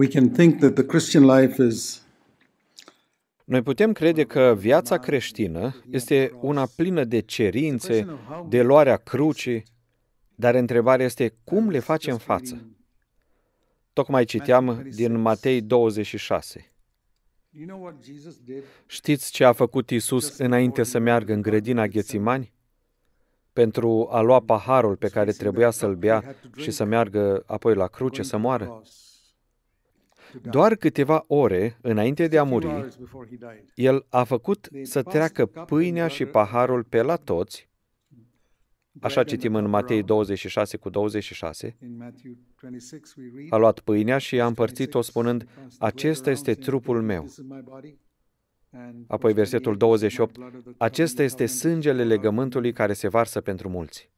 we can think that the Christian life is noi putem crede că viața creștină este una plină de cerințe, de luarea crucii, dar întrebarea este cum le facem față. Tocmai citeam din Matei 26. Știți ce a făcut Isus înainte să meargă în grădina Ghețimani? Pentru a lua paharul pe care trebuia să-l bea și să meargă apoi la cruce să moară? Da. Doar câteva ore înainte de a muri, el a făcut să treacă pâinea și paharul pe la toți, așa citim în Matei 26 cu 26, a luat pâinea și a împărțit-o spunând, acesta este trupul meu. Apoi versetul 28, acesta este sângele legământului care se varsă pentru mulți.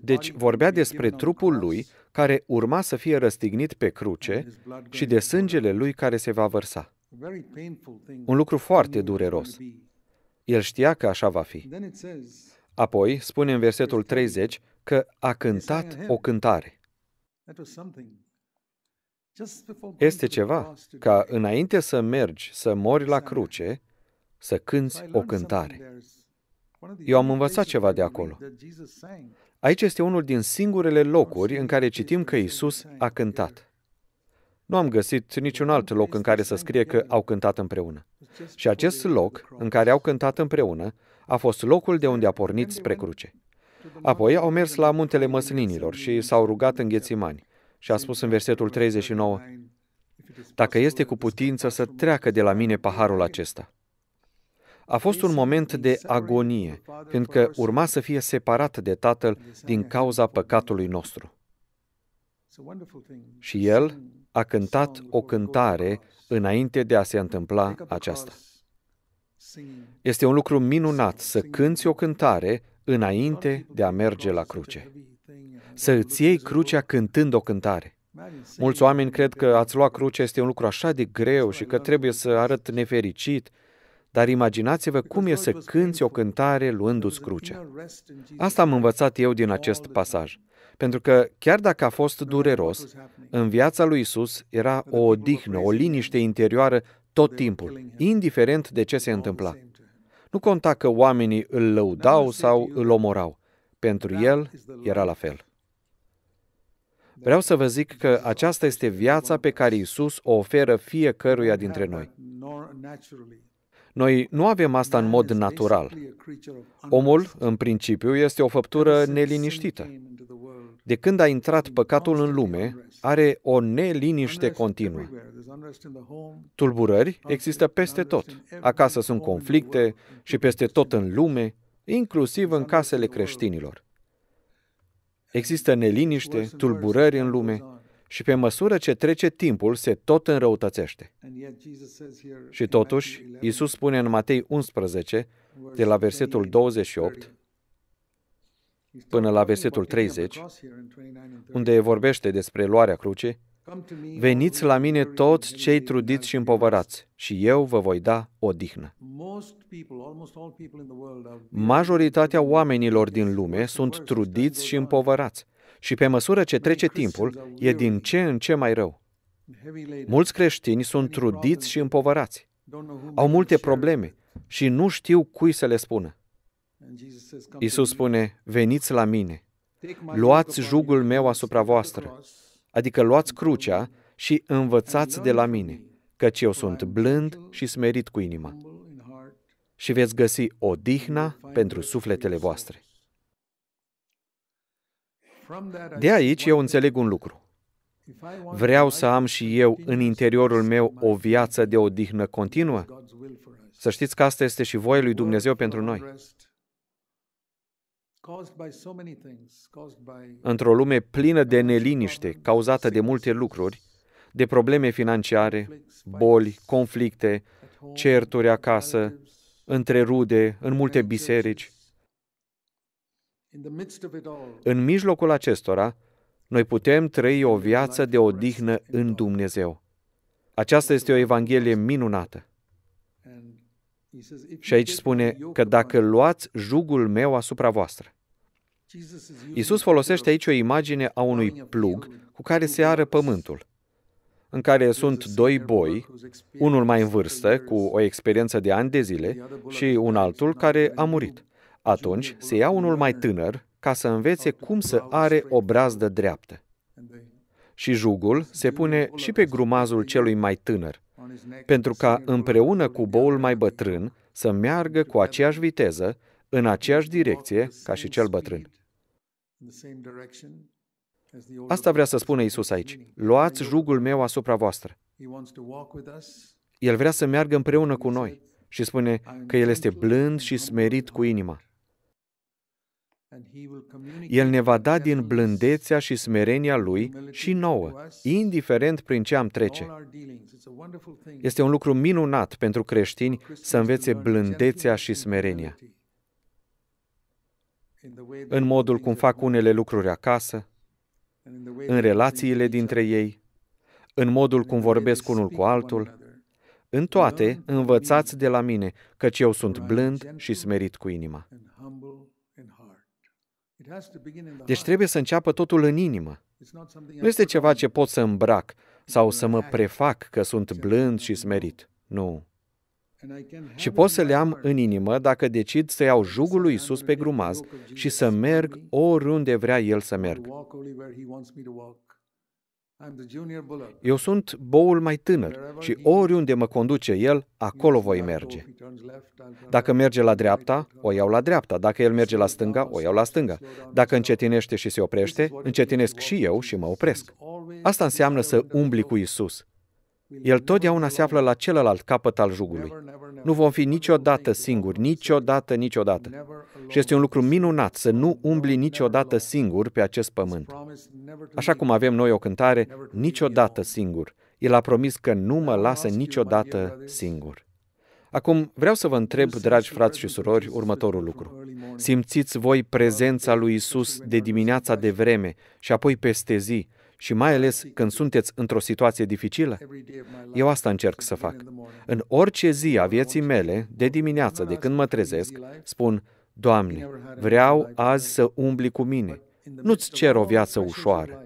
Deci vorbea despre trupul lui care urma să fie răstignit pe cruce și de sângele lui care se va vărsa. Un lucru foarte dureros. El știa că așa va fi. Apoi, spune în versetul 30 că a cântat o cântare. Este ceva ca înainte să mergi să mori la cruce, să cânți o cântare. Eu am învățat ceva de acolo. Aici este unul din singurele locuri în care citim că Isus a cântat. Nu am găsit niciun alt loc în care să scrie că au cântat împreună. Și acest loc în care au cântat împreună a fost locul de unde a pornit spre cruce. Apoi au mers la muntele măslinilor și s-au rugat în ghețimani. Și a spus în versetul 39, Dacă este cu putință să treacă de la mine paharul acesta. A fost un moment de agonie, fiindcă urma să fie separat de Tatăl din cauza păcatului nostru. Și el a cântat o cântare înainte de a se întâmpla aceasta. Este un lucru minunat să cânți o cântare înainte de a merge la cruce. Să îți iei crucea cântând o cântare. Mulți oameni cred că ați lua cruce este un lucru așa de greu și că trebuie să arăt nefericit dar imaginați-vă cum e să cânți o cântare luându-ți crucea. Asta am învățat eu din acest pasaj. Pentru că, chiar dacă a fost dureros, în viața lui Isus era o odihnă, o liniște interioară tot timpul, indiferent de ce se întâmpla. Nu conta că oamenii îl lăudau sau îl omorau. Pentru el era la fel. Vreau să vă zic că aceasta este viața pe care Isus o oferă fiecăruia dintre noi. Noi nu avem asta în mod natural. Omul, în principiu, este o făptură neliniștită. De când a intrat păcatul în lume, are o neliniște continuă. Tulburări există peste tot. Acasă sunt conflicte și peste tot în lume, inclusiv în casele creștinilor. Există neliniște, tulburări în lume și pe măsură ce trece timpul, se tot înrăutățește. Și totuși, Isus spune în Matei 11, de la versetul 28 până la versetul 30, unde vorbește despre luarea crucii, Veniți la mine toți cei trudiți și împovărați și eu vă voi da o dihnă. Majoritatea oamenilor din lume sunt trudiți și împovărați. Și pe măsură ce trece timpul, e din ce în ce mai rău. Mulți creștini sunt trudiți și împovărați. Au multe probleme și nu știu cui să le spună. Isus spune, veniți la mine, luați jugul meu asupra voastră, adică luați crucea și învățați de la mine, căci eu sunt blând și smerit cu inima. Și veți găsi odihna pentru sufletele voastre. De aici eu înțeleg un lucru. Vreau să am și eu în interiorul meu o viață de odihnă continuă. Să știți că asta este și voia lui Dumnezeu pentru noi. Într-o lume plină de neliniște, cauzată de multe lucruri, de probleme financiare, boli, conflicte, certuri acasă, între rude, în multe biserici, în mijlocul acestora, noi putem trăi o viață de odihnă în Dumnezeu. Aceasta este o evanghelie minunată. Și aici spune că dacă luați jugul meu asupra voastră. Iisus folosește aici o imagine a unui plug cu care se ară pământul, în care sunt doi boi, unul mai în vârstă, cu o experiență de ani de zile, și un altul care a murit. Atunci se ia unul mai tânăr ca să învețe cum să are o brazdă dreaptă. Și jugul se pune și pe grumazul celui mai tânăr, pentru ca împreună cu boul mai bătrân să meargă cu aceeași viteză, în aceeași direcție ca și cel bătrân. Asta vrea să spună Isus aici. Luați jugul meu asupra voastră. El vrea să meargă împreună cu noi și spune că El este blând și smerit cu inima. El ne va da din blândețea și smerenia Lui și nouă, indiferent prin ce am trece. Este un lucru minunat pentru creștini să învețe blândețea și smerenia. În modul cum fac unele lucruri acasă, în relațiile dintre ei, în modul cum vorbesc unul cu altul, în toate învățați de la mine, căci eu sunt blând și smerit cu inima. Deci trebuie să înceapă totul în inimă. Nu este ceva ce pot să îmbrac sau să mă prefac că sunt blând și smerit. Nu. Și pot să le am în inimă dacă decid să iau jugul lui Isus pe grumaz și să merg oriunde vrea El să merg. Eu sunt boul mai tânăr și oriunde mă conduce el, acolo voi merge. Dacă merge la dreapta, o iau la dreapta. Dacă el merge la stânga, o iau la stânga. Dacă încetinește și se oprește, încetinesc și eu și mă opresc. Asta înseamnă să umbli cu Isus. El totdeauna se află la celălalt capăt al jugului. Nu vom fi niciodată singuri, niciodată, niciodată. Și este un lucru minunat să nu umbli niciodată singur pe acest pământ. Așa cum avem noi o cântare, niciodată singur. El a promis că nu mă lasă niciodată singur. Acum vreau să vă întreb, dragi frați și surori, următorul lucru. Simțiți voi prezența lui Isus de dimineața de vreme și apoi peste zi, și mai ales când sunteți într-o situație dificilă? Eu asta încerc să fac. În orice zi a vieții mele, de dimineață, de când mă trezesc, spun, Doamne, vreau azi să umbli cu mine. Nu-ți cer o viață ușoară.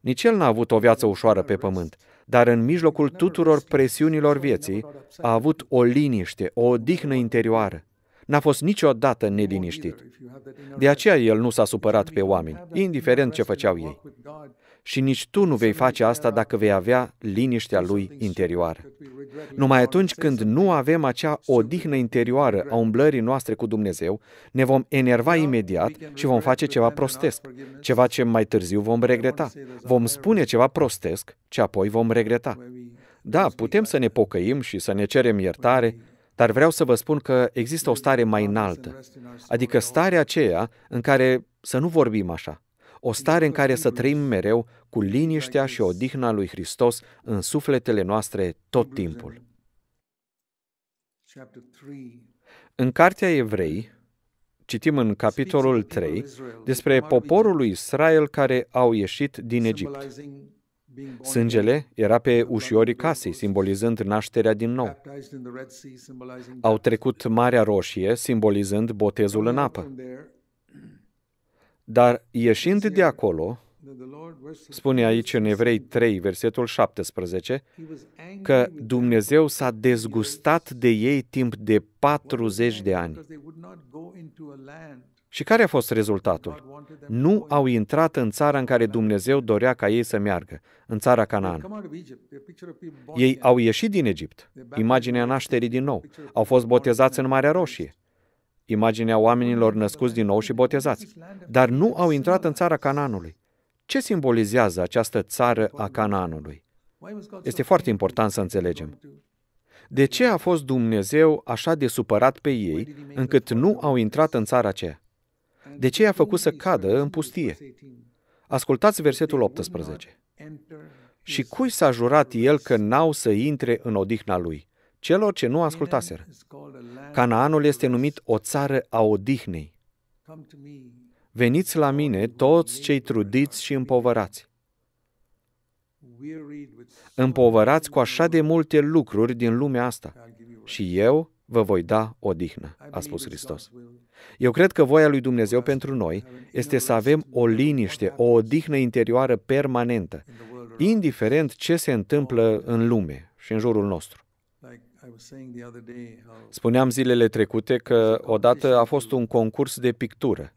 Nici el n-a avut o viață ușoară pe pământ, dar în mijlocul tuturor presiunilor vieții a avut o liniște, o odihnă interioară. N-a fost niciodată neliniștit. De aceea el nu s-a supărat pe oameni, indiferent ce făceau ei și nici tu nu vei face asta dacă vei avea liniștea lui interioară. Numai atunci când nu avem acea odihnă interioară a umblării noastre cu Dumnezeu, ne vom enerva imediat și vom face ceva prostesc, ceva ce mai târziu vom regreta. Vom spune ceva prostesc ce apoi vom regreta. Da, putem să ne pocăim și să ne cerem iertare, dar vreau să vă spun că există o stare mai înaltă, adică starea aceea în care să nu vorbim așa, o stare în care să trăim mereu cu liniștea și odihna lui Hristos în sufletele noastre tot timpul. În Cartea Evrei, citim în capitolul 3 despre poporul lui Israel care au ieșit din Egipt. Sângele era pe ușiorii casei, simbolizând nașterea din nou. Au trecut Marea Roșie, simbolizând botezul în apă. Dar ieșind de acolo, spune aici în Evrei 3, versetul 17, că Dumnezeu s-a dezgustat de ei timp de 40 de ani. Și care a fost rezultatul? Nu au intrat în țara în care Dumnezeu dorea ca ei să meargă, în țara Canaan. Ei au ieșit din Egipt, imaginea nașterii din nou, au fost botezați în Marea Roșie, imaginea oamenilor născuți din nou și botezați, dar nu au intrat în țara Cananului. Ce simbolizează această țară a Cananului? Este foarte important să înțelegem. De ce a fost Dumnezeu așa de supărat pe ei, încât nu au intrat în țara aceea? De ce i-a făcut să cadă în pustie? Ascultați versetul 18. Și cui s-a jurat el că n-au să intre în odihna lui? celor ce nu ascultaseră. Canaanul este numit o țară a odihnei. Veniți la mine toți cei trudiți și împovărați. Împovărați cu așa de multe lucruri din lumea asta și eu vă voi da odihnă, a spus Hristos. Eu cred că voia lui Dumnezeu pentru noi este să avem o liniște, o odihnă interioară permanentă, indiferent ce se întâmplă în lume și în jurul nostru. Spuneam zilele trecute că odată a fost un concurs de pictură.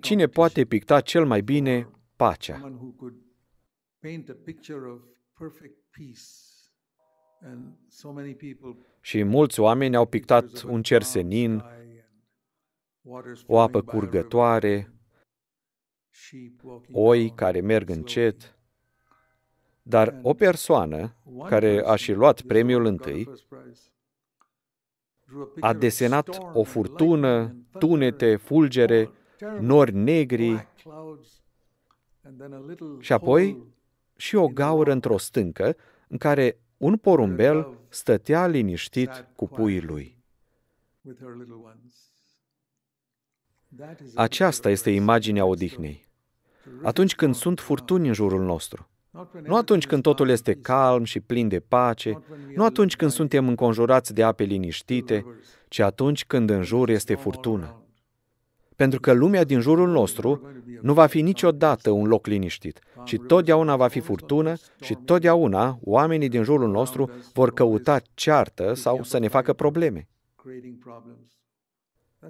Cine poate picta cel mai bine pacea? Și mulți oameni au pictat un cer senin, o apă curgătoare, oi care merg încet, dar o persoană care a și luat premiul întâi a desenat o furtună, tunete, fulgere, nori negri și apoi și o gaură într-o stâncă în care un porumbel stătea liniștit cu puii lui. Aceasta este imaginea odihnei. Atunci când sunt furtuni în jurul nostru, nu atunci când totul este calm și plin de pace, nu atunci când suntem înconjurați de ape liniștite, ci atunci când în jur este furtună. Pentru că lumea din jurul nostru nu va fi niciodată un loc liniștit, ci totdeauna va fi furtună și totdeauna oamenii din jurul nostru vor căuta ceartă sau să ne facă probleme.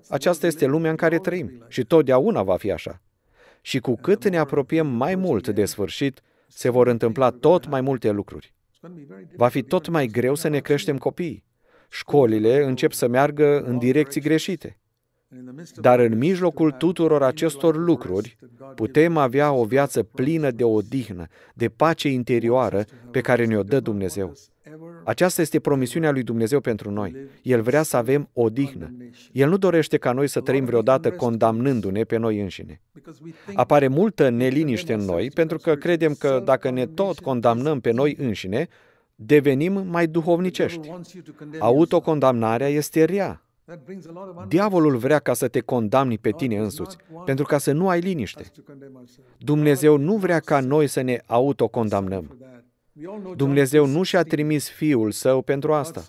Aceasta este lumea în care trăim și totdeauna va fi așa. Și cu cât ne apropiem mai mult de sfârșit, se vor întâmpla tot mai multe lucruri. Va fi tot mai greu să ne creștem copiii. Școlile încep să meargă în direcții greșite. Dar în mijlocul tuturor acestor lucruri, putem avea o viață plină de odihnă, de pace interioară pe care ne-o dă Dumnezeu. Aceasta este promisiunea lui Dumnezeu pentru noi. El vrea să avem o dihnă. El nu dorește ca noi să trăim vreodată condamnându-ne pe noi înșine. Apare multă neliniște în noi pentru că credem că dacă ne tot condamnăm pe noi înșine, devenim mai duhovnicești. Autocondamnarea este rea. Diavolul vrea ca să te condamni pe tine însuți, pentru ca să nu ai liniște. Dumnezeu nu vrea ca noi să ne autocondamnăm. Dumnezeu nu și-a trimis Fiul Său pentru asta.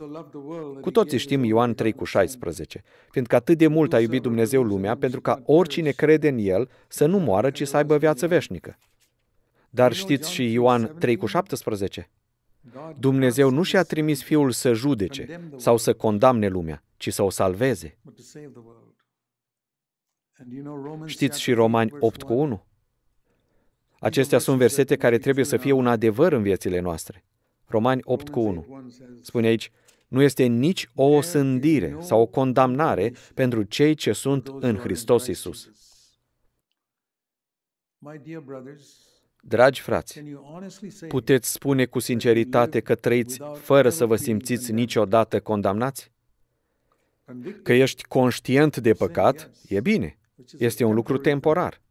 Cu toții știm Ioan 3 cu 16, fiindcă atât de mult a iubit Dumnezeu lumea pentru ca oricine crede în El să nu moară, ci să aibă viață veșnică. Dar știți și Ioan 3 cu 17? Dumnezeu nu și-a trimis Fiul să judece sau să condamne lumea, ci să o salveze. Știți și Romani 8 cu 1? Acestea sunt versete care trebuie să fie un adevăr în viețile noastre. Romani 8 cu 1. Spune aici, nu este nici o osândire sau o condamnare pentru cei ce sunt în Hristos Isus. Dragi frați, puteți spune cu sinceritate că trăiți fără să vă simțiți niciodată condamnați? Că ești conștient de păcat, e bine. Este un lucru temporar.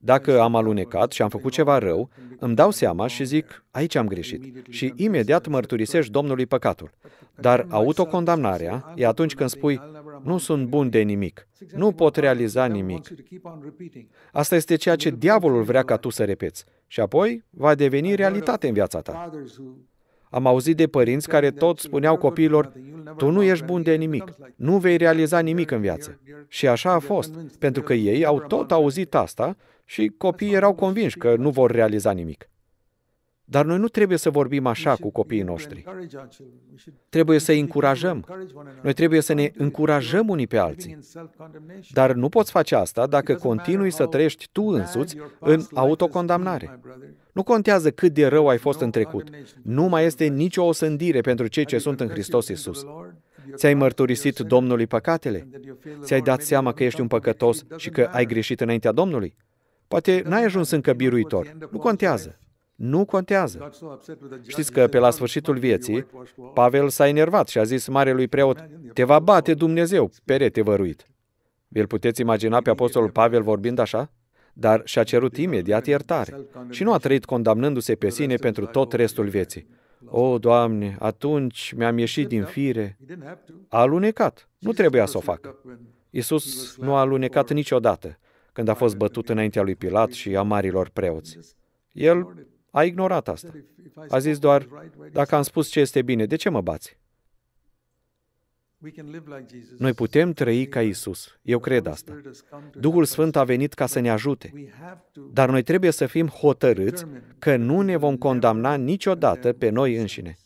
Dacă am alunecat și am făcut ceva rău, îmi dau seama și zic, aici am greșit. Și imediat mărturisești Domnului păcatul. Dar autocondamnarea e atunci când spui, nu sunt bun de nimic, nu pot realiza nimic. Asta este ceea ce diavolul vrea ca tu să repeți. Și apoi va deveni realitate în viața ta. Am auzit de părinți care tot spuneau copiilor, tu nu ești bun de nimic, nu vei realiza nimic în viață. Și așa a fost, pentru că ei au tot auzit asta și copiii erau convinși că nu vor realiza nimic. Dar noi nu trebuie să vorbim așa cu copiii noștri. Trebuie să-i încurajăm. Noi trebuie să ne încurajăm unii pe alții. Dar nu poți face asta dacă continui să trăiești tu însuți în autocondamnare. Nu contează cât de rău ai fost în trecut. Nu mai este nicio osândire pentru cei ce sunt în Hristos Isus. Ți-ai mărturisit Domnului păcatele? Ți-ai dat seama că ești un păcătos și că ai greșit înaintea Domnului? Poate n-ai ajuns încă biruitor. Nu contează nu contează. Știți că pe la sfârșitul vieții, Pavel s-a enervat și a zis marelui preot, te va bate Dumnezeu, perete văruit. Îl puteți imagina pe apostolul Pavel vorbind așa? Dar și-a cerut imediat iertare și nu a trăit condamnându-se pe sine pentru tot restul vieții. O, Doamne, atunci mi-am ieșit din fire. A alunecat. Nu trebuia să o facă. Iisus nu a alunecat niciodată când a fost bătut înaintea lui Pilat și a marilor preoți. El a ignorat asta. A zis doar, dacă am spus ce este bine, de ce mă bați? Noi putem trăi ca Isus. Eu cred asta. Duhul Sfânt a venit ca să ne ajute. Dar noi trebuie să fim hotărâți că nu ne vom condamna niciodată pe noi înșine.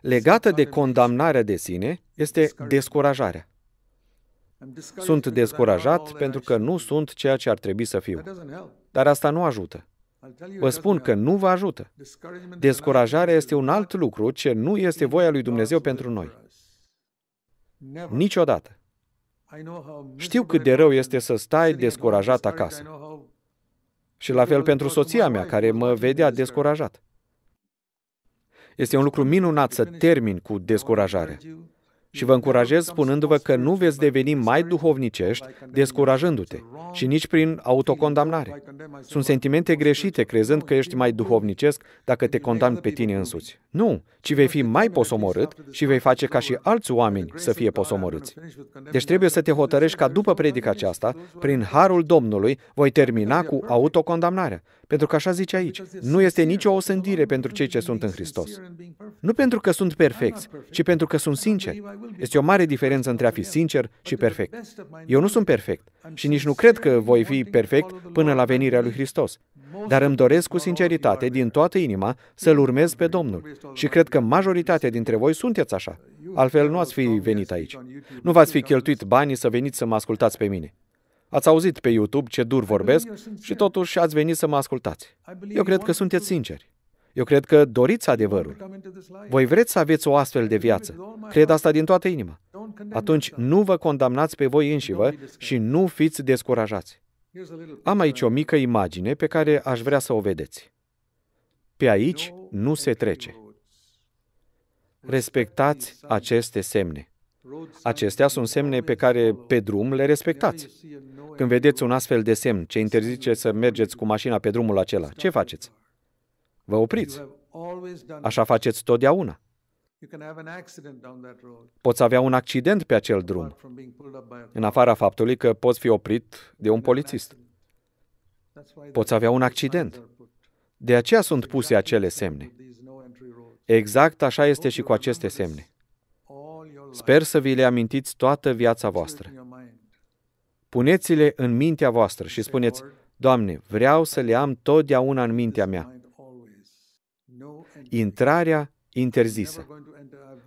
Legată de condamnarea de sine este descurajarea. Sunt descurajat pentru că nu sunt ceea ce ar trebui să fiu. Dar asta nu ajută. Vă spun că nu vă ajută. Descurajarea este un alt lucru ce nu este voia lui Dumnezeu pentru noi. Niciodată. Știu cât de rău este să stai descurajat acasă. Și la fel pentru soția mea, care mă vedea uh, descurajat. Este un lucru minunat să termin cu descurajarea și vă încurajez spunându-vă că nu veți deveni mai duhovnicești descurajându-te și nici prin autocondamnare. Sunt sentimente greșite crezând că ești mai duhovnicesc dacă te condamni pe tine însuți. Nu, ci vei fi mai posomorât și vei face ca și alți oameni să fie posomorâți. Deci trebuie să te hotărești ca după predica aceasta, prin harul Domnului, voi termina cu autocondamnarea, pentru că așa zice aici, nu este nicio osândire pentru cei ce sunt în Hristos. Nu pentru că sunt perfecți, ci pentru că sunt sinceri. Este o mare diferență între a fi sincer și perfect. Eu nu sunt perfect și nici nu cred că voi fi perfect până la venirea lui Hristos. Dar îmi doresc cu sinceritate, din toată inima, să-L urmez pe Domnul. Și cred că majoritatea dintre voi sunteți așa. Altfel nu ați fi venit aici. Nu v-ați fi cheltuit banii să veniți să mă ascultați pe mine. Ați auzit pe YouTube ce dur vorbesc și totuși ați venit să mă ascultați. Eu cred că sunteți sinceri. Eu cred că doriți adevărul. Voi vreți să aveți o astfel de viață. Cred asta din toată inima. Atunci nu vă condamnați pe voi înșivă și nu fiți descurajați. Am aici o mică imagine pe care aș vrea să o vedeți. Pe aici nu se trece. Respectați aceste semne. Acestea sunt semne pe care pe drum le respectați. Când vedeți un astfel de semn ce interzice să mergeți cu mașina pe drumul acela, ce faceți? Vă opriți. Așa faceți totdeauna. Poți avea un accident pe acel drum, în afara faptului că poți fi oprit de un polițist. Poți avea un accident. De aceea sunt puse acele semne. Exact așa este și cu aceste semne. Sper să vi le amintiți toată viața voastră. Puneți-le în mintea voastră și spuneți, Doamne, vreau să le am totdeauna în mintea mea. Intrarea interzisă.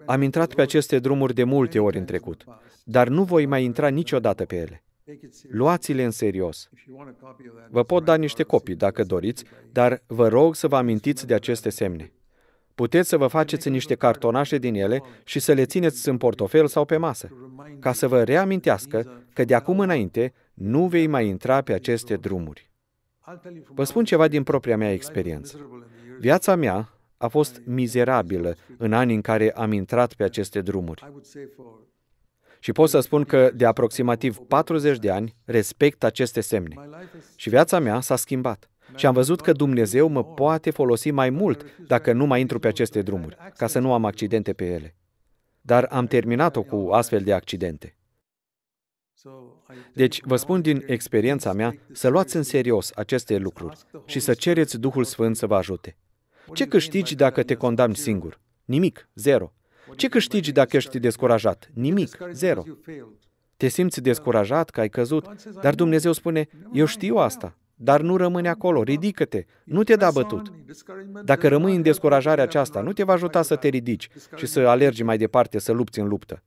Am intrat pe aceste drumuri de multe ori în trecut, dar nu voi mai intra niciodată pe ele. Luați-le în serios. Vă pot da niște copii dacă doriți, dar vă rog să vă amintiți de aceste semne. Puteți să vă faceți niște cartonașe din ele și să le țineți în portofel sau pe masă, ca să vă reamintească că de acum înainte nu vei mai intra pe aceste drumuri. Vă spun ceva din propria mea experiență. Viața mea a fost mizerabilă în anii în care am intrat pe aceste drumuri. Și pot să spun că de aproximativ 40 de ani respect aceste semne. Și viața mea s-a schimbat. Și am văzut că Dumnezeu mă poate folosi mai mult dacă nu mai intru pe aceste drumuri, ca să nu am accidente pe ele. Dar am terminat-o cu astfel de accidente. Deci, vă spun din experiența mea să luați în serios aceste lucruri și să cereți Duhul Sfânt să vă ajute. Ce câștigi dacă te condamni singur? Nimic, zero. Ce câștigi dacă ești descurajat? Nimic, zero. Te simți descurajat că ai căzut, dar Dumnezeu spune, eu știu asta, dar nu rămâne acolo. Ridică-te, nu te da bătut. Dacă rămâi în descurajarea aceasta, nu te va ajuta să te ridici și să alergi mai departe, să lupți în luptă.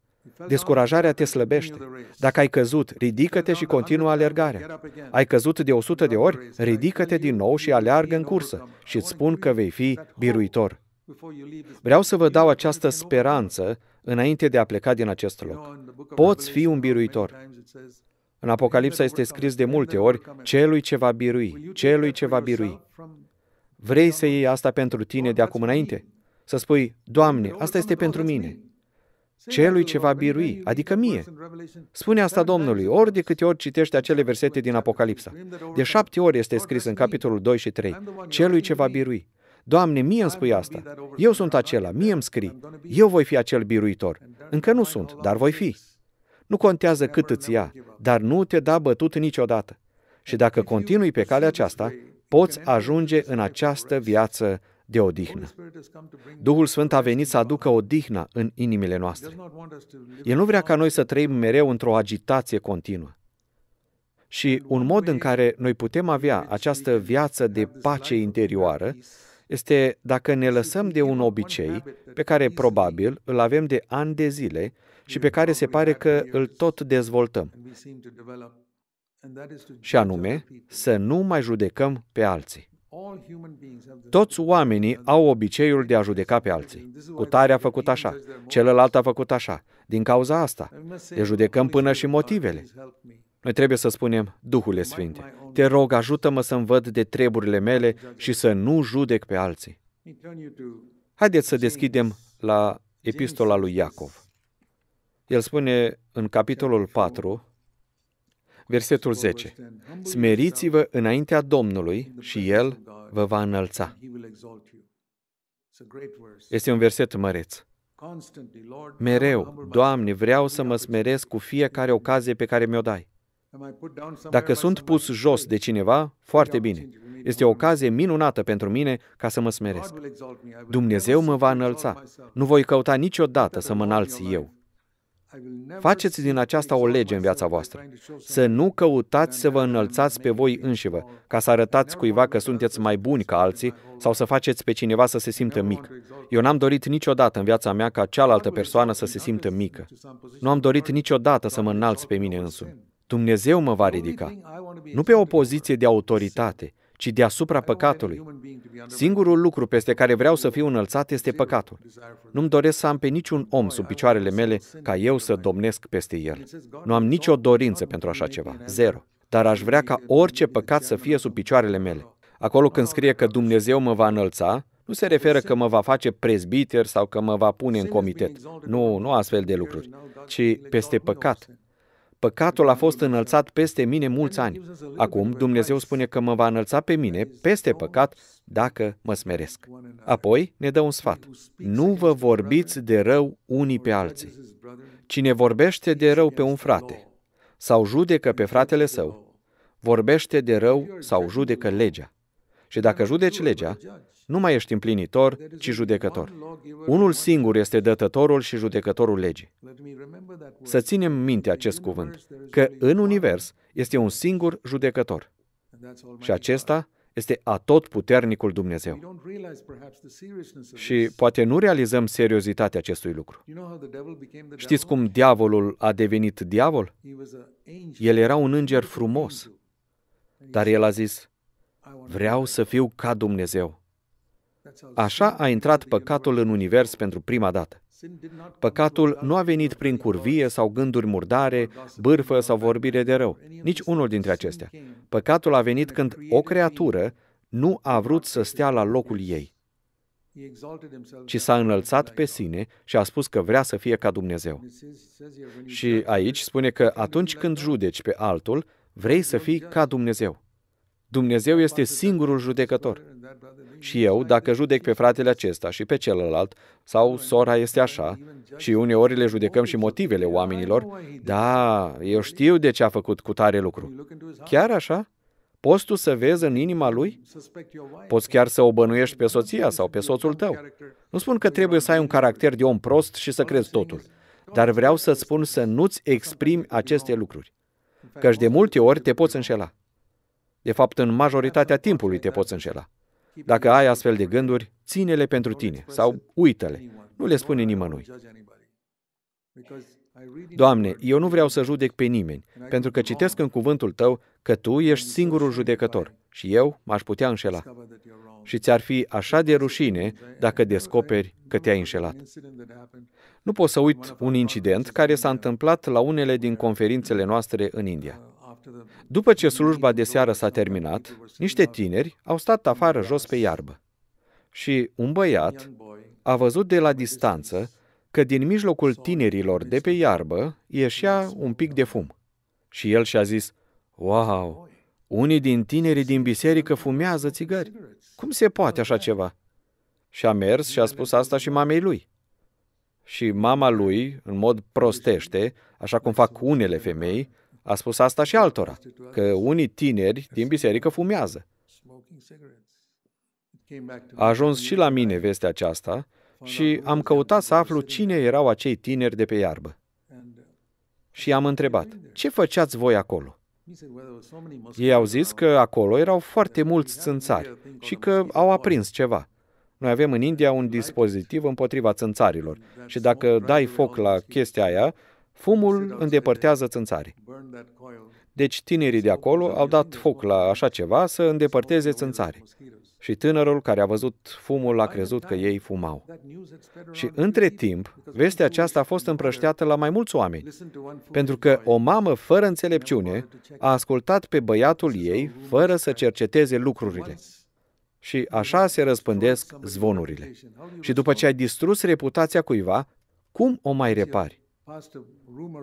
Descurajarea te slăbește. Dacă ai căzut, ridică-te și continuă alergarea. Ai căzut de 100 de ori, ridică-te din nou și aleargă în cursă și îți spun că vei fi biruitor. Vreau să vă dau această speranță înainte de a pleca din acest loc. Poți fi un biruitor. În Apocalipsa este scris de multe ori, celui ce va birui, celui ce va birui. Vrei să iei asta pentru tine de acum înainte? Să spui, Doamne, asta este pentru mine. Celui ce va birui, adică mie. Spune asta Domnului, ori de câte ori citești acele versete din Apocalipsa. De șapte ori este scris în capitolul 2 și 3, celui ce va birui. Doamne, mie îmi spui asta. Eu sunt acela, mie îmi scrii. Eu voi fi acel biruitor. Încă nu sunt, dar voi fi. Nu contează cât îți ia, dar nu te da bătut niciodată. Și dacă continui pe calea aceasta, poți ajunge în această viață de odihnă. Duhul Sfânt a venit să aducă odihnă în inimile noastre. El nu vrea ca noi să trăim mereu într-o agitație continuă. Și un mod în care noi putem avea această viață de pace interioară este dacă ne lăsăm de un obicei pe care probabil îl avem de ani de zile și pe care se pare că îl tot dezvoltăm. Și anume, să nu mai judecăm pe alții. Toți oamenii au obiceiul de a judeca pe alții. Cu tare a făcut așa, celălalt a făcut așa. Din cauza asta, le judecăm până și motivele. Noi trebuie să spunem, Duhule Sfinte, te rog, ajută-mă să-mi văd de treburile mele și să nu judec pe alții. Haideți să deschidem la epistola lui Iacov. El spune în capitolul 4, versetul 10, Smeriți-vă înaintea Domnului și El vă va înălța. Este un verset măreț. Mereu, Doamne, vreau să mă smeresc cu fiecare ocazie pe care mi-o dai. Dacă sunt pus jos de cineva, foarte bine. Este o ocazie minunată pentru mine ca să mă smeresc. Dumnezeu mă va înălța. Nu voi căuta niciodată să mă înalți eu. Faceți din aceasta o lege în viața voastră. Să nu căutați să vă înălțați pe voi înșivă, ca să arătați cuiva că sunteți mai buni ca alții sau să faceți pe cineva să se simtă mic. Eu n-am dorit niciodată în viața mea ca cealaltă persoană să se simtă mică. Nu am dorit niciodată să mă înalț pe mine însumi. Dumnezeu mă va ridica. Nu pe o poziție de autoritate, ci deasupra păcatului. Singurul lucru peste care vreau să fiu înălțat este păcatul. Nu-mi doresc să am pe niciun om sub picioarele mele ca eu să domnesc peste el. Nu am nicio dorință pentru așa ceva. Zero. Dar aș vrea ca orice păcat să fie sub picioarele mele. Acolo când scrie că Dumnezeu mă va înălța, nu se referă că mă va face prezbiter sau că mă va pune în comitet. Nu, nu astfel de lucruri, ci peste păcat. Păcatul a fost înălțat peste mine mulți ani. Acum Dumnezeu spune că mă va înălța pe mine peste păcat dacă mă smeresc. Apoi ne dă un sfat. Nu vă vorbiți de rău unii pe alții. Cine vorbește de rău pe un frate sau judecă pe fratele său, vorbește de rău sau judecă legea. Și dacă judeci legea, nu mai ești împlinitor, ci judecător. Unul singur este dătătorul și judecătorul legii. Să ținem minte acest cuvânt, că în univers este un singur judecător. Și acesta este atotputernicul Dumnezeu. Și poate nu realizăm seriozitatea acestui lucru. Știți cum diavolul a devenit diavol? El era un înger frumos, dar el a zis, vreau să fiu ca Dumnezeu. Așa a intrat păcatul în univers pentru prima dată. Păcatul nu a venit prin curvie sau gânduri murdare, bârfă sau vorbire de rău, nici unul dintre acestea. Păcatul a venit când o creatură nu a vrut să stea la locul ei, ci s-a înălțat pe sine și a spus că vrea să fie ca Dumnezeu. Și aici spune că atunci când judeci pe altul, vrei să fii ca Dumnezeu. Dumnezeu este singurul judecător. Și eu, dacă judec pe fratele acesta și pe celălalt, sau sora este așa, și uneori le judecăm și motivele oamenilor, da, eu știu de ce a făcut cu tare lucru. Chiar așa? Poți tu să vezi în inima lui? Poți chiar să o bănuiești pe soția sau pe soțul tău. Nu spun că trebuie să ai un caracter de om prost și să crezi totul, dar vreau să spun să nu-ți exprimi aceste lucruri. Căci de multe ori te poți înșela. De fapt, în majoritatea timpului te poți înșela. Dacă ai astfel de gânduri, ține-le pentru tine sau uită-le. Nu le spune nimănui. Doamne, eu nu vreau să judec pe nimeni, pentru că citesc în cuvântul tău că tu ești singurul judecător și eu m-aș putea înșela. Și ți-ar fi așa de rușine dacă descoperi că te-ai înșelat. Nu pot să uit un incident care s-a întâmplat la unele din conferințele noastre în India. După ce slujba de seară s-a terminat, niște tineri au stat afară jos pe iarbă. Și un băiat a văzut de la distanță că din mijlocul tinerilor de pe iarbă ieșea un pic de fum. Și el și-a zis, Wow, unii din tinerii din biserică fumează țigări. Cum se poate așa ceva? Și a mers și a spus asta și mamei lui. Și mama lui, în mod prostește, așa cum fac unele femei, a spus asta și altora, că unii tineri din biserică fumează. A ajuns și la mine vestea aceasta și am căutat să aflu cine erau acei tineri de pe iarbă. Și am întrebat, ce făceați voi acolo? Ei au zis că acolo erau foarte mulți țânțari și că au aprins ceva. Noi avem în India un dispozitiv împotriva țânțarilor și dacă dai foc la chestia aia, Fumul îndepărtează țânțarii. Deci tinerii de acolo au dat foc la așa ceva să îndepărteze țânțarii. Și tânărul care a văzut fumul a crezut că ei fumau. Și între timp, vestea aceasta a fost împrășteată la mai mulți oameni, pentru că o mamă fără înțelepciune a ascultat pe băiatul ei fără să cerceteze lucrurile. Și așa se răspândesc zvonurile. Și după ce ai distrus reputația cuiva, cum o mai repari?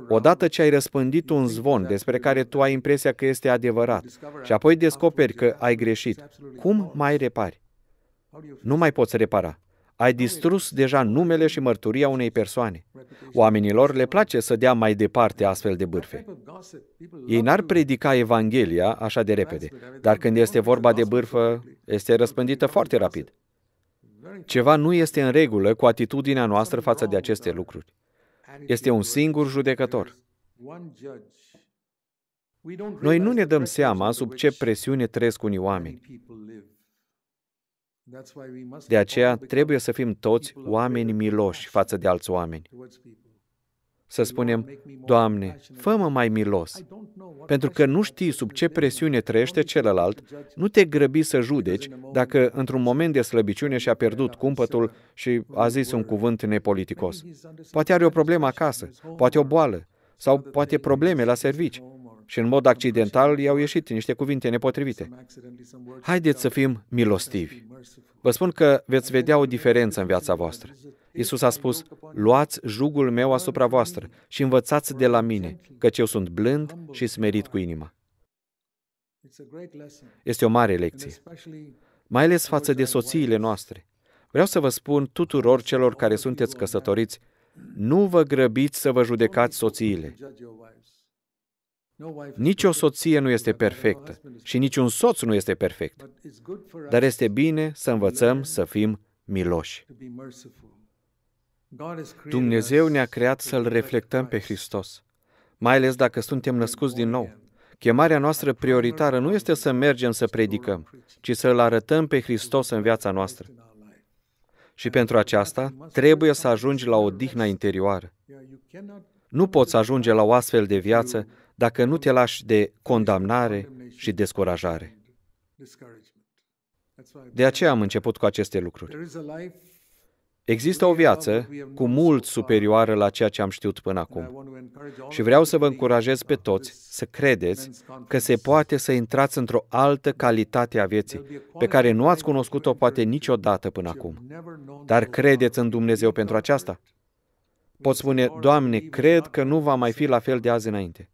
Odată ce ai răspândit un zvon despre care tu ai impresia că este adevărat și apoi descoperi că ai greșit, cum mai repari? Nu mai poți repara. Ai distrus deja numele și mărturia unei persoane. Oamenilor le place să dea mai departe astfel de bârfe. Ei n-ar predica Evanghelia așa de repede, dar când este vorba de bârfă, este răspândită foarte rapid. Ceva nu este în regulă cu atitudinea noastră față de aceste lucruri. Este un singur judecător. Noi nu ne dăm seama sub ce presiune trăiesc unii oameni. De aceea trebuie să fim toți oameni miloși față de alți oameni să spunem, Doamne, fă-mă mai milos. Pentru că nu știi sub ce presiune trăiește celălalt, nu te grăbi să judeci dacă într-un moment de slăbiciune și-a pierdut cumpătul și a zis un cuvânt nepoliticos. Poate are o problemă acasă, poate o boală, sau poate probleme la servici și în mod accidental i-au ieșit niște cuvinte nepotrivite. Haideți să fim milostivi. Vă spun că veți vedea o diferență în viața voastră. Isus a spus, luați jugul meu asupra voastră și învățați de la mine, căci eu sunt blând și smerit cu inima. Este o mare lecție, mai ales față de soțiile noastre. Vreau să vă spun tuturor celor care sunteți căsătoriți, nu vă grăbiți să vă judecați soțiile. Nici o soție nu este perfectă și nici un soț nu este perfect. Dar este bine să învățăm să fim miloși. Dumnezeu ne-a creat să-L reflectăm pe Hristos, mai ales dacă suntem născuți din nou. Chemarea noastră prioritară nu este să mergem să predicăm, ci să-L arătăm pe Hristos în viața noastră. Și pentru aceasta trebuie să ajungi la o dihnă interioară. Nu poți ajunge la o astfel de viață dacă nu te lași de condamnare și descurajare. De aceea am început cu aceste lucruri. Există o viață cu mult superioară la ceea ce am știut până acum. Și vreau să vă încurajez pe toți să credeți că se poate să intrați într-o altă calitate a vieții, pe care nu ați cunoscut-o poate niciodată până acum. Dar credeți în Dumnezeu pentru aceasta. Pot spune, Doamne, cred că nu va mai fi la fel de azi înainte.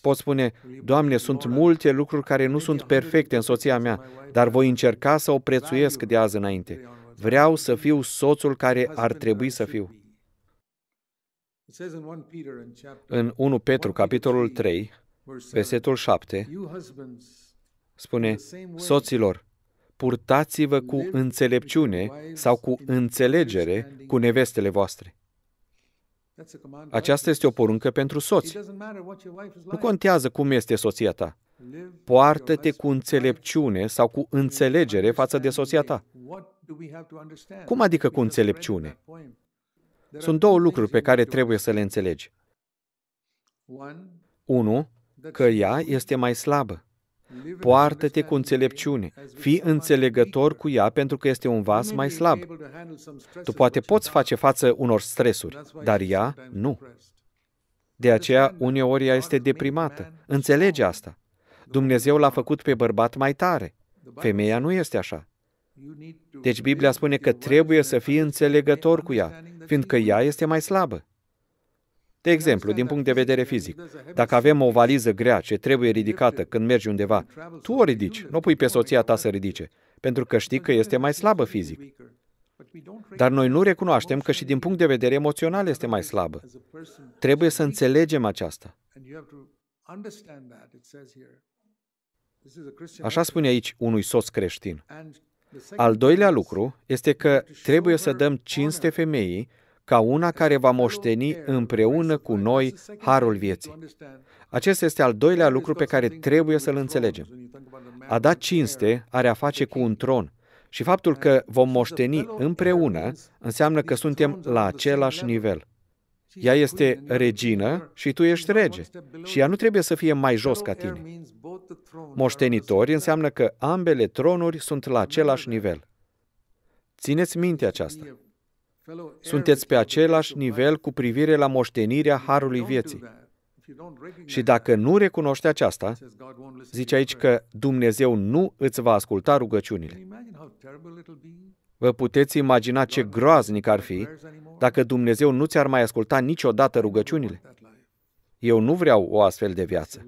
Pot spune, Doamne, sunt multe lucruri care nu sunt perfecte în soția mea, dar voi încerca să o prețuiesc de azi înainte Vreau să fiu soțul care ar trebui să fiu. În 1 Petru, capitolul 3, versetul 7, spune, Soților, purtați-vă cu înțelepciune sau cu înțelegere cu nevestele voastre. Aceasta este o poruncă pentru soți. Nu contează cum este soția ta. Poartă-te cu înțelepciune sau cu înțelegere față de soția ta. Cum adică cu înțelepciune? Sunt două lucruri pe care trebuie să le înțelegi. Unu, că ea este mai slabă. Poartă-te cu înțelepciune. Fii înțelegător cu ea pentru că este un vas mai slab. Tu poate poți face față unor stresuri, dar ea nu. De aceea, uneori ea este deprimată. Înțelege asta. Dumnezeu l-a făcut pe bărbat mai tare. Femeia nu este așa. Deci Biblia spune că trebuie să fii înțelegător cu ea, fiindcă ea este mai slabă. De exemplu, din punct de vedere fizic, dacă avem o valiză grea ce trebuie ridicată când mergi undeva, tu o ridici, nu pui pe soția ta să ridice, pentru că știi că este mai slabă fizic. Dar noi nu recunoaștem că și din punct de vedere emoțional este mai slabă. Trebuie să înțelegem aceasta. Așa spune aici unui soț creștin. Al doilea lucru este că trebuie să dăm cinste femeii ca una care va moșteni împreună cu noi harul vieții. Acesta este al doilea lucru pe care trebuie să-l înțelegem. A da cinste are a face cu un tron și faptul că vom moșteni împreună înseamnă că suntem la același nivel. Ea este regină și tu ești rege și ea nu trebuie să fie mai jos ca tine. Moștenitori înseamnă că ambele tronuri sunt la același nivel. Țineți minte aceasta. Sunteți pe același nivel cu privire la moștenirea harului vieții. Și dacă nu recunoști aceasta, zice aici că Dumnezeu nu îți va asculta rugăciunile. Vă puteți imagina ce groaznic ar fi dacă Dumnezeu nu ți-ar mai asculta niciodată rugăciunile? Eu nu vreau o astfel de viață.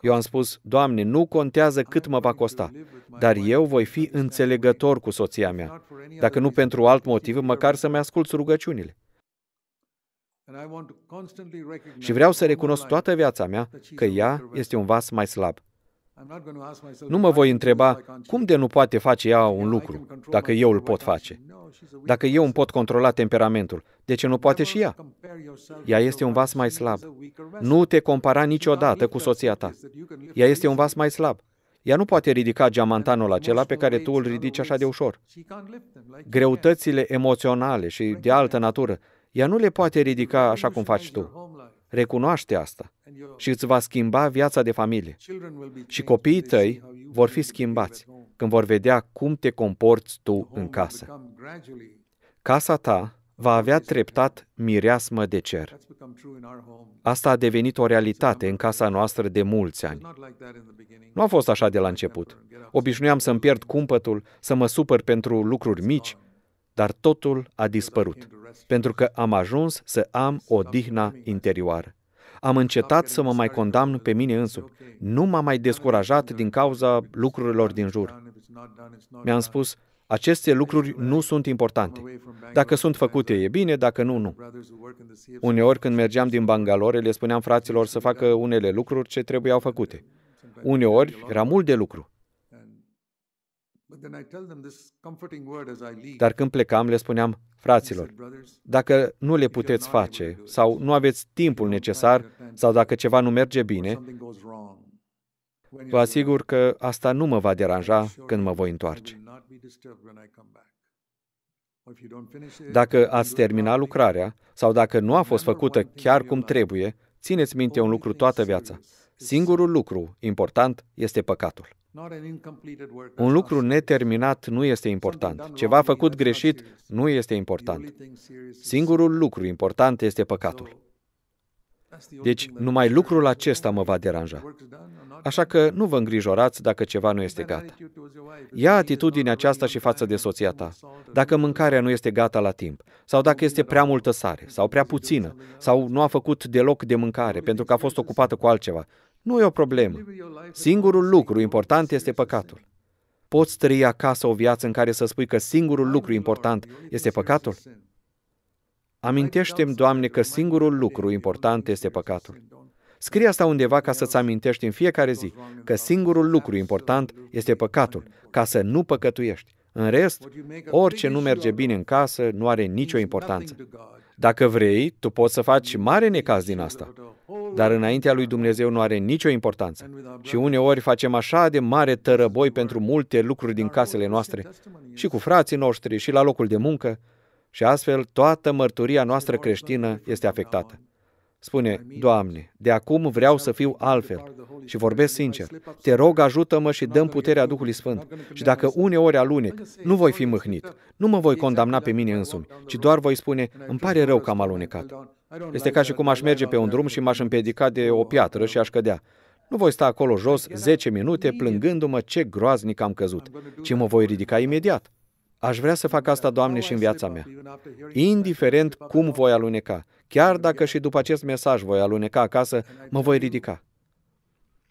Eu am spus, Doamne, nu contează cât mă va costa, dar eu voi fi înțelegător cu soția mea. Dacă nu pentru alt motiv, măcar să-mi ascult rugăciunile. Și vreau să recunosc toată viața mea că ea este un vas mai slab. Nu mă voi întreba cum de nu poate face ea un lucru, dacă eu îl pot face. Dacă eu îmi pot controla temperamentul, de ce nu poate și ea? Ea este un vas mai slab. Nu te compara niciodată cu soția ta. Ea este un vas mai slab. Ea nu poate ridica geamantanul acela pe care tu îl ridici așa de ușor. Greutățile emoționale și de altă natură, ea nu le poate ridica așa cum faci tu. Recunoaște asta și îți va schimba viața de familie. Și copiii tăi vor fi schimbați când vor vedea cum te comporți tu în casă. Casa ta va avea treptat mireasmă de cer. Asta a devenit o realitate în casa noastră de mulți ani. Nu a fost așa de la început. Obișnuiam să-mi pierd cumpătul, să mă supăr pentru lucruri mici, dar totul a dispărut, pentru că am ajuns să am o dihna interioară. Am încetat să mă mai condamn pe mine însumi. Nu m-am mai descurajat din cauza lucrurilor din jur. Mi-am spus, aceste lucruri nu sunt importante. Dacă sunt făcute, e bine, dacă nu, nu. Uneori, când mergeam din Bangalore, le spuneam fraților să facă unele lucruri ce trebuiau făcute. Uneori, era mult de lucru. Dar când plecam, le spuneam, fraților, dacă nu le puteți face sau nu aveți timpul necesar sau dacă ceva nu merge bine, vă asigur că asta nu mă va deranja când mă voi întoarce. Dacă ați terminat lucrarea sau dacă nu a fost făcută chiar cum trebuie, țineți minte un lucru toată viața. Singurul lucru important este păcatul. Un lucru neterminat nu este important. Ceva făcut greșit nu este important. Singurul lucru important este păcatul. Deci, numai lucrul acesta mă va deranja. Așa că nu vă îngrijorați dacă ceva nu este gata. Ia atitudinea aceasta și față de soția ta. Dacă mâncarea nu este gata la timp, sau dacă este prea multă sare, sau prea puțină, sau nu a făcut deloc de mâncare pentru că a fost ocupată cu altceva, nu e o problemă. Singurul lucru important este păcatul. Poți trăi acasă o viață în care să spui că singurul lucru important este păcatul? Amintește-mi, Doamne, că singurul lucru important este păcatul. Scrie asta undeva ca să-ți amintești în fiecare zi că singurul lucru important este păcatul, ca să nu păcătuiești. În rest, orice nu merge bine în casă nu are nicio importanță. Dacă vrei, tu poți să faci mare necaz din asta dar înaintea lui Dumnezeu nu are nicio importanță. Și uneori facem așa de mare tărăboi pentru multe lucruri din casele noastre, și cu frații noștri, și la locul de muncă, și astfel toată mărturia noastră creștină este afectată. Spune, Doamne, de acum vreau să fiu altfel și vorbesc sincer. Te rog, ajută-mă și dăm puterea Duhului Sfânt. Și dacă uneori alunec, nu voi fi mâhnit, nu mă voi condamna pe mine însumi, ci doar voi spune, îmi pare rău că am alunecat. Este ca și cum aș merge pe un drum și m-aș împiedica de o piatră și aș cădea. Nu voi sta acolo jos 10 minute plângându-mă ce groaznic am căzut, ci mă voi ridica imediat. Aș vrea să fac asta, Doamne, și în viața mea. Indiferent cum voi aluneca, chiar dacă și după acest mesaj voi aluneca acasă, mă voi ridica.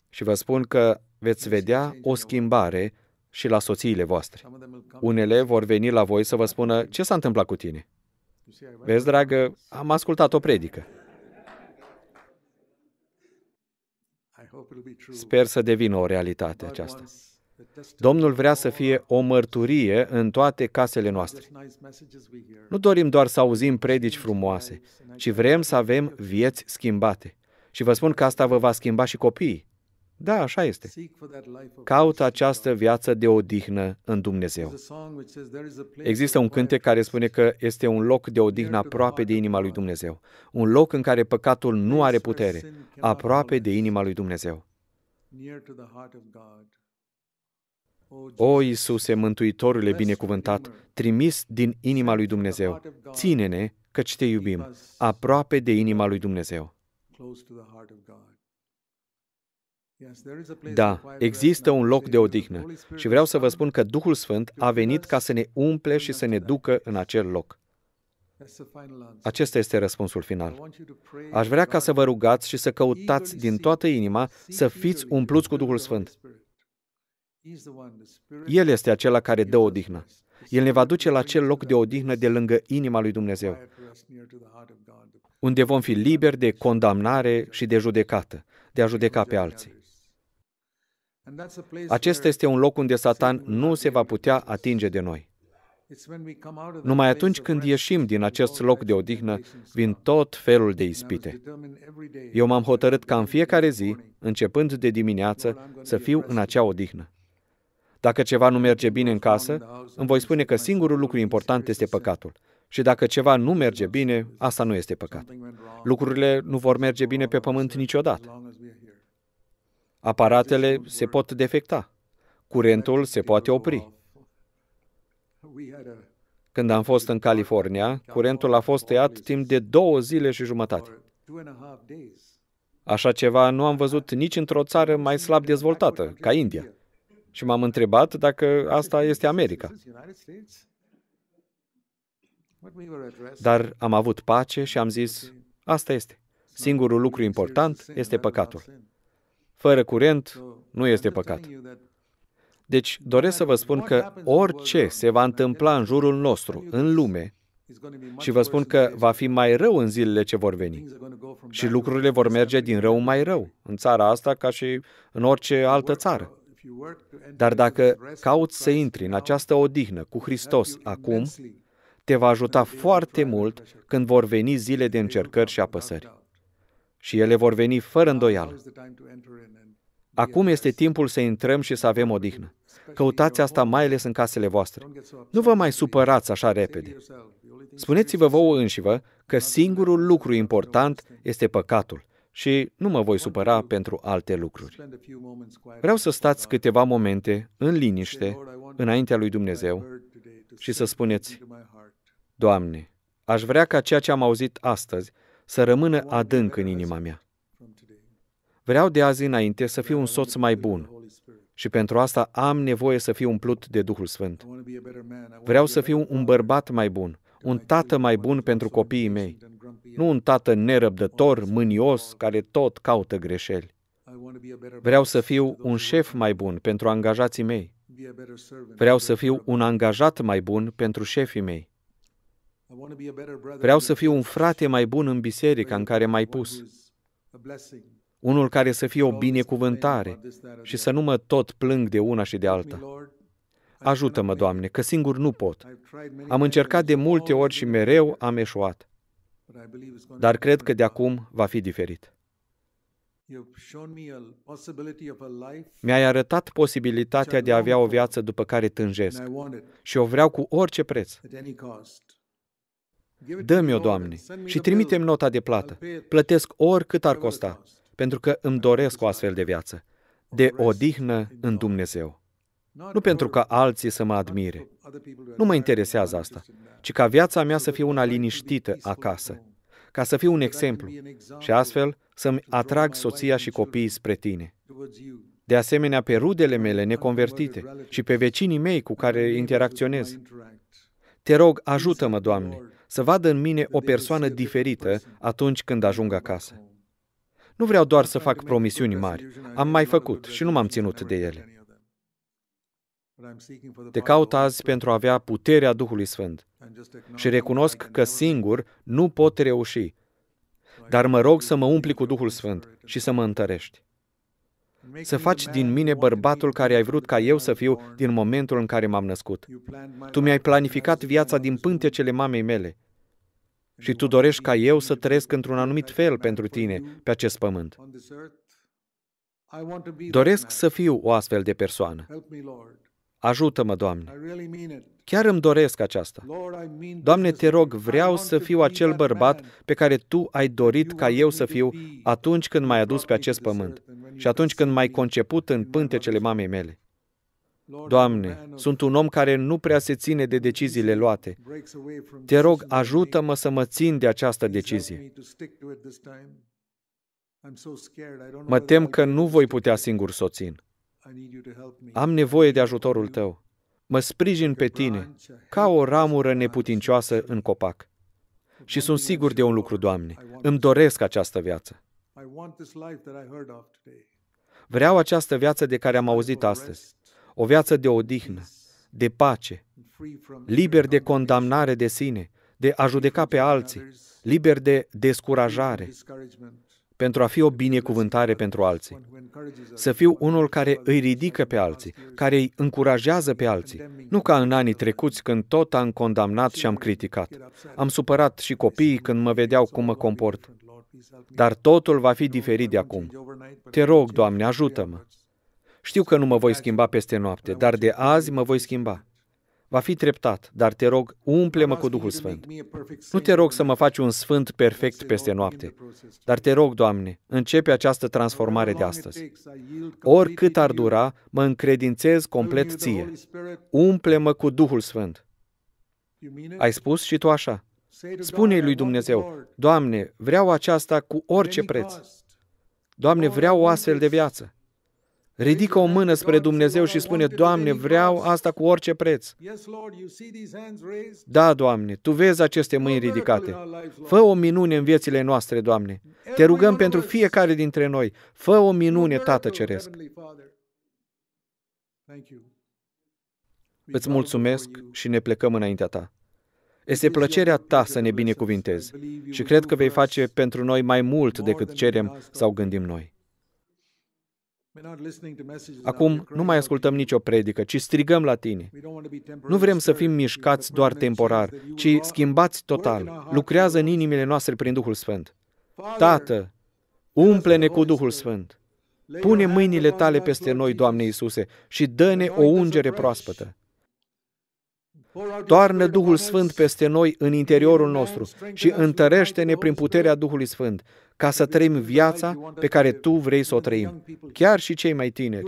Și vă spun că veți vedea o schimbare și la soțiile voastre. Unele vor veni la voi să vă spună ce s-a întâmplat cu tine. Vezi, dragă, am ascultat o predică. Sper să devină o realitate aceasta. Domnul vrea să fie o mărturie în toate casele noastre. Nu dorim doar să auzim predici frumoase, ci vrem să avem vieți schimbate. Și vă spun că asta vă va schimba și copiii. Da, așa este. Caută această viață de odihnă în Dumnezeu. Există un cântec care spune că este un loc de odihnă aproape de inima lui Dumnezeu. Un loc în care păcatul nu are putere, aproape de inima lui Dumnezeu. O Iisuse, Mântuitorule binecuvântat, trimis din inima lui Dumnezeu, ține-ne, căci te iubim, aproape de inima lui Dumnezeu. Da, există un loc de odihnă și vreau să vă spun că Duhul Sfânt a venit ca să ne umple și să ne ducă în acel loc. Acesta este răspunsul final. Aș vrea ca să vă rugați și să căutați din toată inima să fiți umpluți cu Duhul Sfânt. El este acela care dă odihnă. El ne va duce la acel loc de odihnă de lângă inima lui Dumnezeu, unde vom fi liberi de condamnare și de judecată, de a judeca pe alții. Acesta este un loc unde Satan nu se va putea atinge de noi. Numai atunci când ieșim din acest loc de odihnă, vin tot felul de ispite. Eu m-am hotărât ca în fiecare zi, începând de dimineață, să fiu în acea odihnă. Dacă ceva nu merge bine în casă, îmi voi spune că singurul lucru important este păcatul. Și dacă ceva nu merge bine, asta nu este păcat. Lucrurile nu vor merge bine pe pământ niciodată. Aparatele se pot defecta. Curentul se poate opri. Când am fost în California, curentul a fost tăiat timp de două zile și jumătate. Așa ceva nu am văzut nici într-o țară mai slab dezvoltată, ca India. Și m-am întrebat dacă asta este America. Dar am avut pace și am zis, asta este. Singurul lucru important este păcatul. Fără curent nu este păcat. Deci doresc să vă spun că orice se va întâmpla în jurul nostru, în lume, și vă spun că va fi mai rău în zilele ce vor veni. Și lucrurile vor merge din rău mai rău, în țara asta ca și în orice altă țară. Dar dacă cauți să intri în această odihnă cu Hristos acum, te va ajuta foarte mult când vor veni zile de încercări și apăsări. Și ele vor veni fără îndoială. Acum este timpul să intrăm și să avem odihnă. Căutați asta mai ales în casele voastre. Nu vă mai supărați așa repede. Spuneți-vă vouă înșivă că singurul lucru important este păcatul și nu mă voi supăra pentru alte lucruri. Vreau să stați câteva momente în liniște înaintea lui Dumnezeu și să spuneți, Doamne, aș vrea ca ceea ce am auzit astăzi să rămână adânc în inima mea. Vreau de azi înainte să fiu un soț mai bun și pentru asta am nevoie să fiu umplut de Duhul Sfânt. Vreau să fiu un bărbat mai bun, un tată mai bun pentru copiii mei nu un tată nerăbdător, mânios, care tot caută greșeli. Vreau să fiu un șef mai bun pentru angajații mei. Vreau să fiu un angajat mai bun pentru șefii mei. Vreau să fiu un frate mai bun în biserica în care m-ai pus. Unul care să fie o binecuvântare și să nu mă tot plâng de una și de alta. Ajută-mă, Doamne, că singur nu pot. Am încercat de multe ori și mereu am eșuat. Dar cred că de acum va fi diferit. Mi-ai arătat posibilitatea de a avea o viață după care tânjesc și o vreau cu orice preț. Dă-mi-o, Doamne, și trimite-mi nota de plată. Plătesc oricât ar costa, pentru că îmi doresc o astfel de viață, de odihnă în Dumnezeu. Nu pentru ca alții să mă admire. Nu mă interesează asta, ci ca viața mea să fie una liniștită acasă, ca să fiu un exemplu și astfel să-mi atrag soția și copiii spre tine. De asemenea, pe rudele mele neconvertite și pe vecinii mei cu care interacționez. Te rog, ajută-mă, Doamne, să vadă în mine o persoană diferită atunci când ajung acasă. Nu vreau doar să fac promisiuni mari. Am mai făcut și nu m-am ținut de ele. Te caut azi pentru a avea puterea Duhului Sfânt și recunosc că singur nu pot reuși, dar mă rog să mă umpli cu Duhul Sfânt și să mă întărești. Să faci din mine bărbatul care ai vrut ca eu să fiu din momentul în care m-am născut. Tu mi-ai planificat viața din pântecele mamei mele și tu dorești ca eu să trăiesc într-un anumit fel pentru tine pe acest pământ. Doresc să fiu o astfel de persoană. Ajută-mă, Doamne! Chiar îmi doresc aceasta. Doamne, te rog, vreau să fiu acel bărbat pe care Tu ai dorit ca eu să fiu atunci când m-ai adus pe acest pământ și atunci când m-ai conceput în pântecele mamei mele. Doamne, sunt un om care nu prea se ține de deciziile luate. Te rog, ajută-mă să mă țin de această decizie. Mă tem că nu voi putea singur să o țin. Am nevoie de ajutorul tău. Mă sprijin pe tine, ca o ramură neputincioasă în copac. Și sunt sigur de un lucru, Doamne. Îmi doresc această viață. Vreau această viață de care am auzit astăzi. O viață de odihnă, de pace, liber de condamnare de sine, de a judeca pe alții, liber de descurajare, pentru a fi o binecuvântare pentru alții. Să fiu unul care îi ridică pe alții, care îi încurajează pe alții, nu ca în anii trecuți când tot am condamnat și am criticat. Am supărat și copiii când mă vedeau cum mă comport. Dar totul va fi diferit de acum. Te rog, Doamne, ajută-mă! Știu că nu mă voi schimba peste noapte, dar de azi mă voi schimba va fi treptat, dar te rog, umple-mă cu Duhul Sfânt. Nu te rog să mă faci un sfânt perfect peste noapte, dar te rog, Doamne, începe această transformare de astăzi. Oricât ar dura, mă încredințez complet ție. Umple-mă cu Duhul Sfânt. Ai spus și tu așa. spune lui Dumnezeu, Doamne, vreau aceasta cu orice preț. Doamne, vreau o astfel de viață. Ridică o mână spre Dumnezeu și spune, Doamne, vreau asta cu orice preț. Da, Doamne, Tu vezi aceste mâini ridicate. Fă o minune în viețile noastre, Doamne. Te rugăm pentru fiecare dintre noi. Fă o minune, Tată Ceresc. Îți mulțumesc și ne plecăm înaintea Ta. Este plăcerea ta să ne binecuvintezi și cred că vei face pentru noi mai mult decât cerem sau gândim noi. Acum nu mai ascultăm nicio predică, ci strigăm la tine. Nu vrem să fim mișcați doar temporar, ci schimbați total. Lucrează în inimile noastre prin Duhul Sfânt. Tată, umple-ne cu Duhul Sfânt. Pune mâinile tale peste noi, Doamne Iisuse, și dă-ne o ungere proaspătă. Toarnă Duhul Sfânt peste noi în interiorul nostru și întărește-ne prin puterea Duhului Sfânt, ca să trăim viața pe care Tu vrei să o trăim, chiar și cei mai tineri.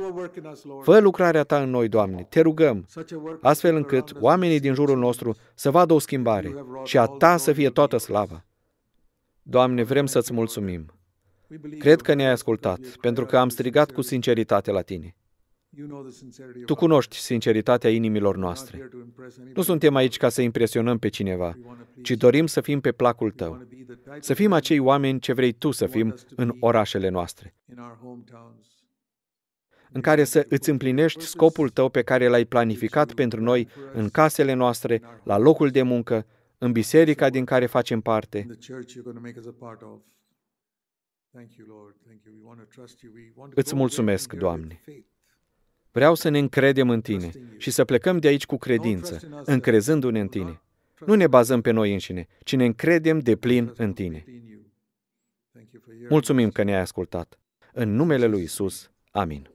Fă lucrarea Ta în noi, Doamne, te rugăm, astfel încât oamenii din jurul nostru să vadă o schimbare și a Ta să fie toată slava. Doamne, vrem să-ți mulțumim. Cred că ne-ai ascultat, pentru că am strigat cu sinceritate la Tine. Tu cunoști sinceritatea inimilor noastre. Nu suntem aici ca să impresionăm pe cineva, ci dorim să fim pe placul tău. Să fim acei oameni ce vrei tu să fim în orașele noastre în care să îți împlinești scopul tău pe care l-ai planificat pentru noi în casele noastre, la locul de muncă, în biserica din care facem parte. Îți mulțumesc, Doamne. Vreau să ne încredem în Tine și să plecăm de aici cu credință, încrezându-ne în Tine. Nu ne bazăm pe noi înșine, ci ne încredem de plin în Tine. Mulțumim că ne-ai ascultat. În numele lui Isus. Amin.